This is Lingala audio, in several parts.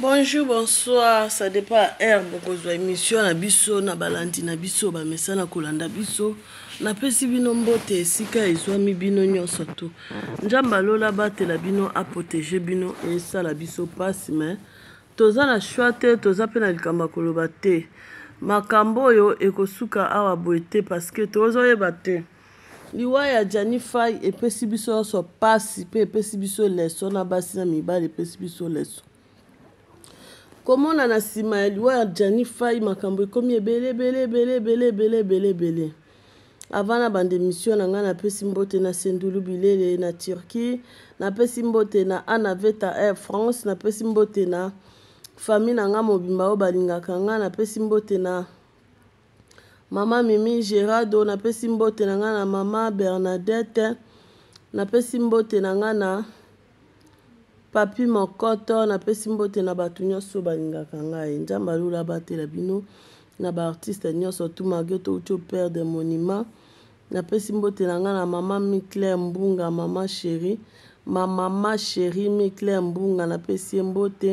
bonjour bonsoir ça dépend aire bokozwa émission na biso na balandi na biso bamesa na kolanda biso napesi bino mbote esika ezwami bino nyonso to nzambe alola batela bino aprotege bino esala biso mpasi me toza na shwa te toza mpe na likambo ya koloba te makambo oyo ekosuka awa boye te parceke tozoyeba te liwa ya janifai epesi biso nyonso mpasi mpe epesi biso leso na basi na mibali epesi biso leso komona na nsima ya liwa ya jani fai makambo ekomi ebele ebele ebele ebele ebele ebele ebele ava na bandemisio na ngai napesi mbote na sendulu bilele na turquie napesi mbote na anaveta air france napesi mbote na fami na ngai mobimba oyo balingaka ngai napesi mbote na mama mimi gerardo napesi mbote na ngai na mama bernadette napesi mbote na ngai na papi mokoto napesi mbote na bato nyonso balingaka ngai nzambe alula batela bino na baartiste nyonso tumagio touti opere de monima napesi mbote na ngai na mama miclaire mbunga mama sheri mamama sheri miclaire mbunga napesi ye mbote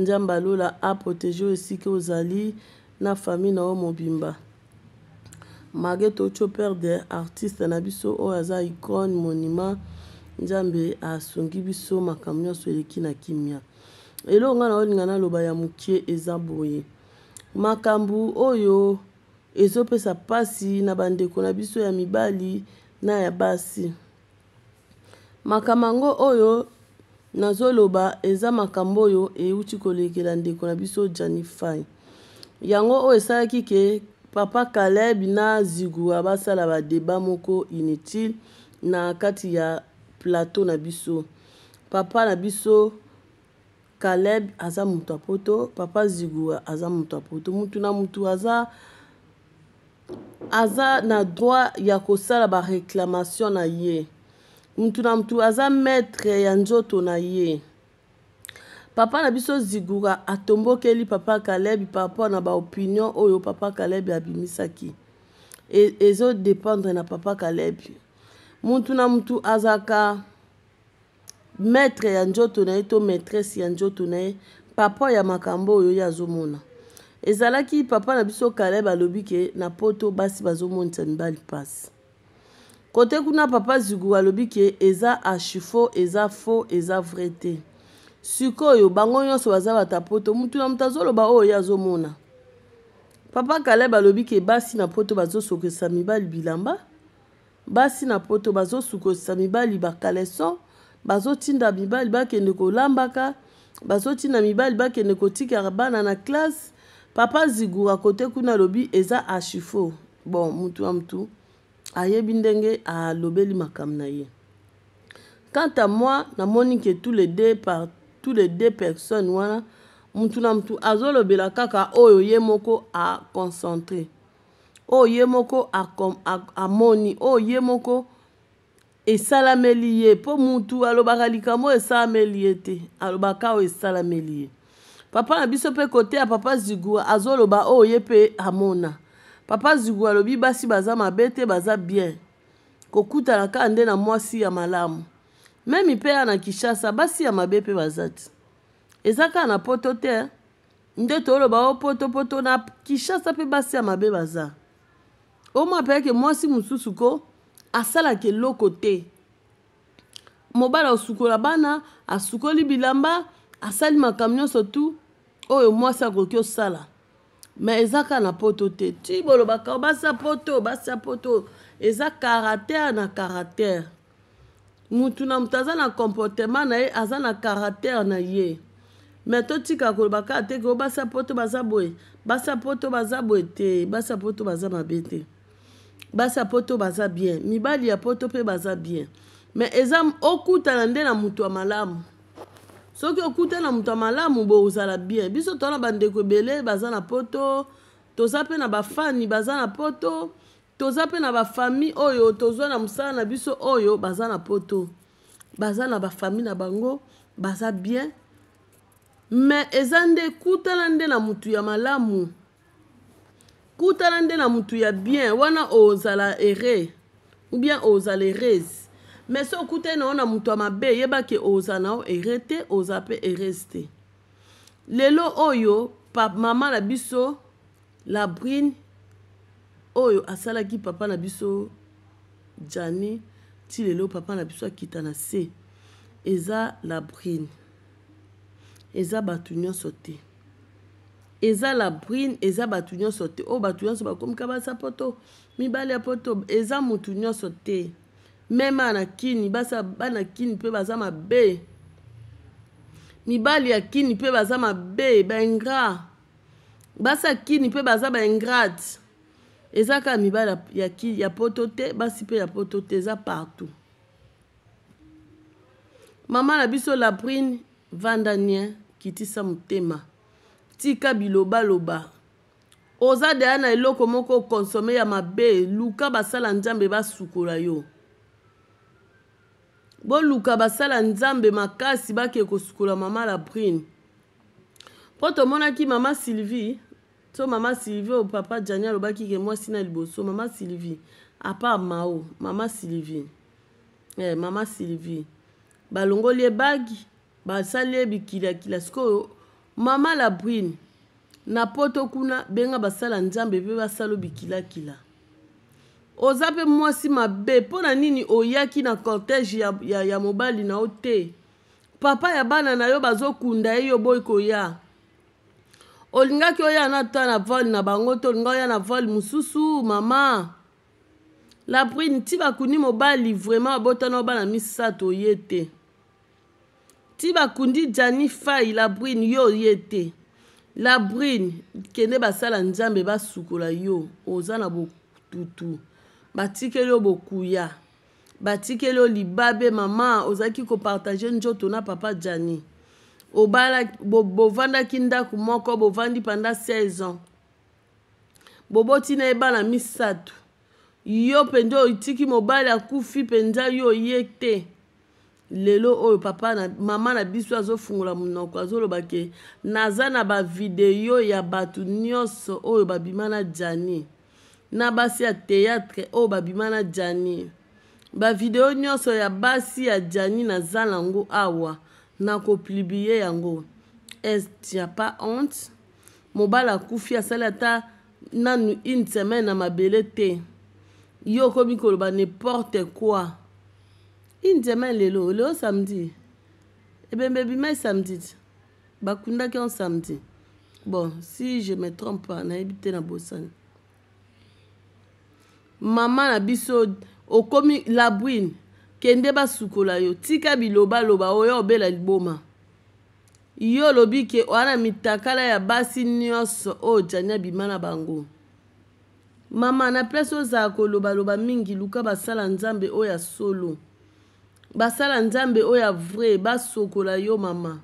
nzambe alula aprotege oyo esika ozali na famille na yo mobimba mage touti opere de artiste na biso oyo aza icone monima nzambe asungi biso makambo nyonso eleki na kimia eloko ngai naolinga naloba ya mokie eza boye makambo oyo ezopesa mpasi na bandeko na biso ya mibali na ya basi makambo yango oyo nazoloba eza makambo oyo euti kolekela ndeko na biso janifai yango oyo esalaki ke papa caleb na zigua basala badeba moko inutile na kati ya plateau na biso papa na biso caleb aza moto ya poto papa zigu aza moto ya poto mutu na mutu aza aza na droit ya kosala baréclamation na ye mutu na mutu aza maître ya nzoto na ye papa na biso zigura atombokeli papa kalebi par rapport na baopinion oyo papa kalebi abimisaki e, ezodépendre na papa kalebi mutu na mutu azaka maître ya nzoto na ye to maîtresse ya nzoto na ye papa ya makambo oyo ye azomona ezalaki papa na biso kale balobi ke na poto basi bazomonisa mibali mpasi kote kuna papa zugu alobi ke eza archifo eza fo eza vrai te sikoyo bango nyonso baza bata poto mutu na moto azoloba oyo ye azomona papa kaleb alobi ke basi na poto bazosokisa mibali bilamba basi na poto bazosukosisa mibali bakaleson bazotinda mibali bakende kolambaka bazotinda mibali bakende kotikaka bana na classe papa zigura kote kuna alobi eza archifo bon mutu ya mutu ayebi ndenge alobeli makambo na ye quant à moi namoni ke tous les deux par tous les deux personnes wana mutu na mutu azolobela kaka oyo ye moko aconcentre oyo ye moko amoni oyo ye moko esalameli ye mpo mutu alobaka likambo oyo esalameli ye te alobaka oyo esalameli ye papa na biso mpe kote ya papa zigua azoloba oyo ye mpe amona papa zigua alobi basi baza mabe te baza bien kokutana kaka nde na mwasi ya malamu memi mpe ya na kishasa basi ya mabe mpe baza ti eza kaka na poto te nde toloba o potopoto na kishasa mpe basi ya mabe baza omapeleke mwasi mosusu ko asalaka eloko te mobali asukola bana asukoli bilamba asali makambo nyonso tu oyo mwasi akoki osala me eza kaka na poto te ti bolobaka basi ya poto basi ya poto eza karatere na karatere mutu na mutu aza na comportement na ye aza na karatere na ye me totika koloba kaka te ke o basi ya poto baza boye basi ya poto baza boye te basi ya poto baza mabe te basi ya poto baza bien mibali ya poto mpe baza bien me eza okutana nde na moto ya malamu soki okutana na moto ya malamu bo ozala bien biso toza na bandeko ebele baza na poto toza mpe na bafani baza na poto toza mpe na bafamille oyo tozwa na mosala na biso oyo baza na poto baza na bafamille na bango baza bien me eza nde kutana nde na motu ya malamu kutana nde na mutu ya bien wana ozala ere oubien ozala erese me so okutani na yo na moto ya mabe yebaki ozala na yo ere te ozala mpe erese te lelo oyo pap, mama na biso labrine oyo asalaki papa na biso jani ti lelo papa na biso akita na se eza labrine eza bato nyonso te eza la brine eza bato nyonso te oyo oh, bato nyonso bakomika basa poto mibale ya poto eza motu nyonso te meme ana kini basa bana kini mpe baza mabe mibali ya kini mpe baza mabe baingra basa kini mpe baza baingrate eza kaka mibali ya, kini, ya poto te basi mpe ya poto te eza partout mama na biso labrine vandanien kitisa motema tika bilobaloba oza deya na eloko moko okonsome ya mabe luka basala nzambe basukola yo boluka basala nzambe makasi bakee kosukola mama labrine mpo tomonaki mama sylvie so mama sylvie o papa jani alobaki ke mwasi na liboso mama sylvie apa mao mama sylvie eh, mama sylvie balongoli ye bagi basali ye bikilaakila sikoyo mama labrine na poto kuna benga basala nzambe mpe basala obikilakila oza mpe mwasi mabe mpo na nini oyaki na cortege ya, ya, ya mobali na yo te papa ya bana na yo bazokunda ye yo boyi koya olingaki oya na ta na vol na bango te olinga oya na vol mosusu mama labrine nti bakuni mobali vraimen abotana yo bana misato oye te ti bakundi jani fai labrine yo oye te labrine kende basala nzambe basukola yo oza na botutu batikeli yo bokuya batikeli yo libabe mama ozalaki kopartage nzoto na papa jani bovandaki bo ndako moko bovandi panda 16 ans boboti na ebala misato yo mpenza otiki mobali akufi mpenza yo oye te lelo oyo papa na mama na biso azofungola monoko azoloba ke naza na bavideo ya bato nyonso oyo babima na jani na basi ya teatre oyo babima na jani bavideo nyonso ya basi ya jani naza nango awa nakoplibie yango est ya pas honte mobali akufi asali ata nanu une semaine na mabele te yo okomi koloba neporte quoi indima lelo leo samedi ebembe eh ebima samedi ti bakundaki yango samedi bon si je me trompe pas nayebi te na bosani mama na biso okomi labwine kende basukola yo tika bilobaloba oyo obela liboma yo olobi ke wana mitakala ya basi nyonso oyo oh, jani abima na bango mama na place ozala kolobaloba mingi luka basala nzambe oyo ya solo basala nzambe oyo ya vrai basokola yo mama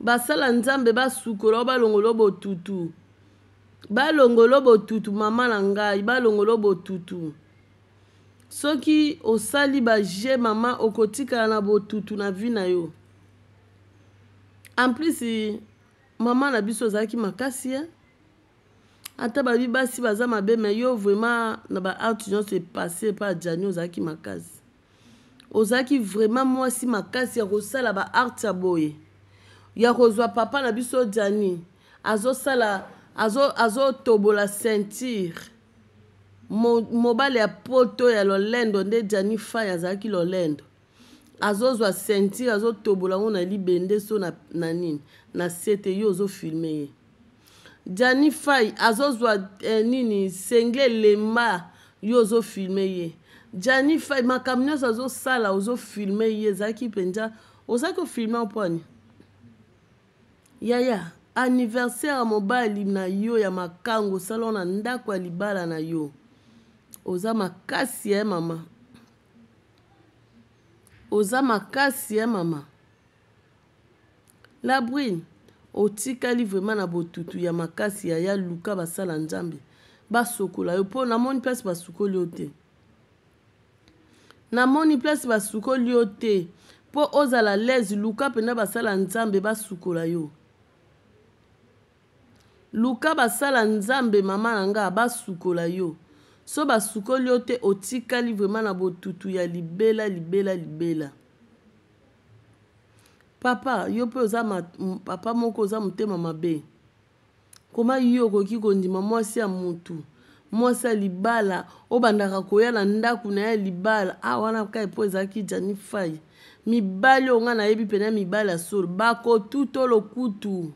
basala nzambe basukola o balongola botutu balongola botutu mama na ngai balongola botutu soki osali baje mama okotikala na botutu na vi na yo amplisi mama na biso azalaki makasi ye ata babi basi baza mabe me yo vraimen na baarte nyonso epase epa adiani ozalaki makasi ozalaki vraiment mwasi makasi ya kosala baarte ya boye ya kozwa papa na biso diani azosala azotobola azo, azo ceinture Mo, mobali ya poto ya lolendo nde diani fai azalaki lolendo azozwa ceinture azotobola ngo na libende so na, na nini na sete yo ozofilme ye diani fai azozwa eh, nini sengle lemba yo ozofilme ye jani fa makambo nyonso azosala ozofilme ye ezalaki mpenza ozalaki ofilme mpwani yaya aniversaire ya mobali na yo ya makango osala na ndako ya libala na yo oza makasi ye eh, mama oza makasi ye eh, mama labrine otikali vraimen na botutu ya makasi yaya luka basala nzambe basokola yo mpo namoni mpasi basukoli yo te namoni place basukoli yo te mpo ozala lese luka mpenza basala nzambe basukola yo luka basala nzambe mama na nga basukola yo so basukoli yo te otikali vraimen na botutu ya libela libela libela papa yo mpe oza papa moko oza motema mabe koma yo okoki kondima mwasi ya motu mwasi ya libala obandaka koya na ndako na ye libala a wana ka epo ezalaki jani fai mibali oyo ngai nayebi pene mibali ya solo bakotuta lokutu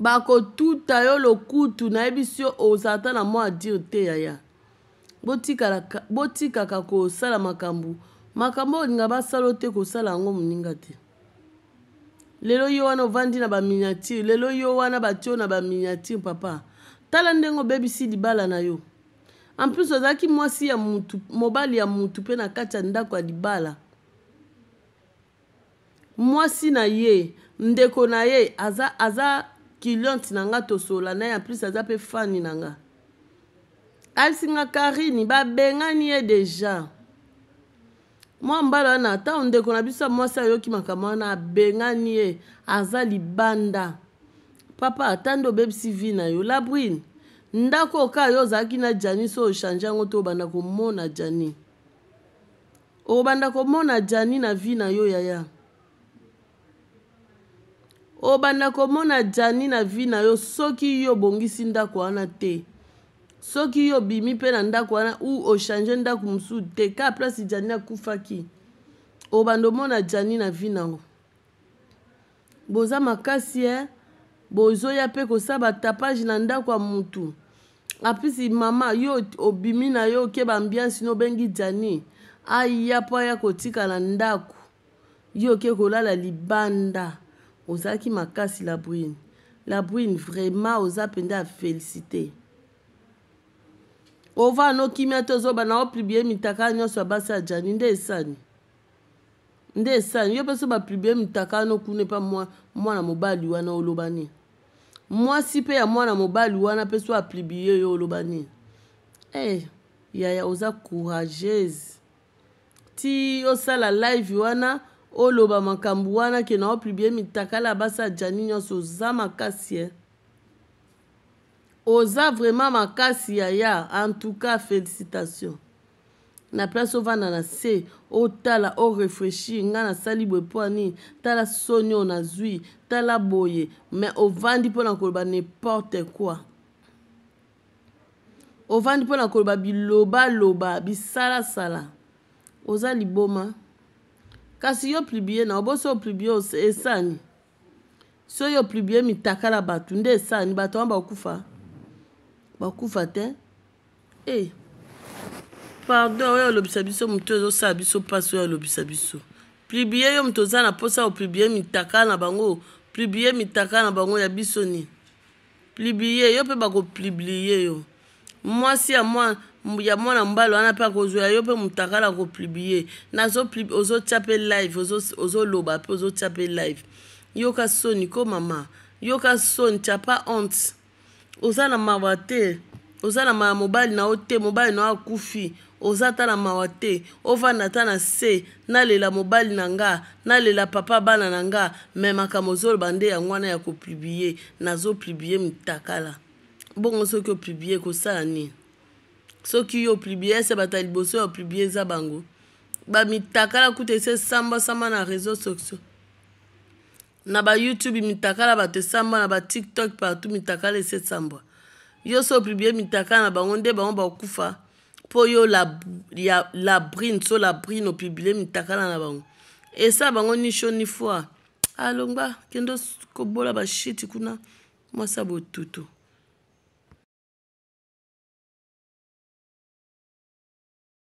bakotuta yo lokutu nayebi si yo ozala ta na mwa adire te yaya botikaka botika kosala makambo makambo oyo olinga basala o te kosala yango moninga te lelo yo wana ovandi na baminiatire lelo yo wana batio na baminiatire papa tala ndenge obebisi libala na yo en plus ozalaki mwasi ya mutu mobali ya mutu mpe na kati ya ndako ya libala mwasi na ye ndeko na ye aza aza cliente na nga tosola na ye en plus aza mpe fani na nga alisinga karini babengani ye deja mwa mbala wana ata ndeko na biso ya mwasi ayoki makambo wana abengani ye aza libanda papa ata nde obebisi vi na yo labrine ndako ka yo ozalaki na jani so ochange yango te obanda komona jani obanda komona jani na vi na yo yaya obanda komona jani na vi na yo soki yo obongisi ndako wana te soki yo obimi mpe na ndako wana u ochange ndako mosusu te ka place jani akufaki obanda omona jani na vi nango boza makasi e eh? bozoya mpe kosala batapage na ndako ya motu apesi mama yo obimi na yo oke bambiansi no obengi jani aya mpo aya kotika na ndako yo oke kolala libanda ozalaki makasi labrine labrine vraiment oza mpenza ya félicité ova nokimia te ozoba na opublie mitaka nyonso ya basi ya jani nde esani nde esani yo mpe so bapublie mitaka no kuna mpa mwana mobali wana oloba nini mwasi mpe ya mwana mobali wana mpe so aplibie yo oloba nini hey, eh, yaya oza courageuse ti osala live wana oloba makambo wana ke na oplibie mitakala basa jani nyonso oza makasi e eh? oza vraiment makasi yaya en tout cas félicitation na place ovanda na se otala orefreshi ngai nasali boye mpo nini tala soni oyo nazwi tala boye me ovandi mpona koloba neporte quoi ovandi mpona koloba bilobaloba bisalasala oza liboma kasi yo plibie na obosi oyo plibie esani so yo plibie mitaka na bato nde esani bato wana bakufa bakufa te e eh. hey. pardon oyo olobisa biso motu ezosala biso mpasi oyo alobisa biso plibie yo moto oza na mposa oplibie mitaka na bango plibie mitaka na bango ya biso nini plibie yo mpe bakopliblie yo mwasi ya mwa ya mwana mbala wana mpe akozwela yo mpe motakala koplibie ozotia mpe live ozoloba mpe ozotia mpe live yoka soni ko mama yoka soni tia pa honte oza na mawa te oza na mawa mobali na yo te mobali na yo akufi oza ta na mawa te ovanda ta na se nalela mobali na nga nalela papa bana na nga me makambo ozoloba nde yango wana ya koplibie nazopiblie mitakala bongo soki oplibie kosala nini soki yo oplibie ese bato ya liboso ya oplibie eza bango bamitakala kuta ese sambasamba na réseau sociaux na bayoutube mitakala bato esambwa na batiktok partout mitakala ese esambwa yo so opiblie mitaka na bango nde bango bakufa mpo yo labrine so labrine opiblie mitakala na bango esa bango ni sho ni foi alongba ah, kende kobola bashiti kuna mwasi ya botutu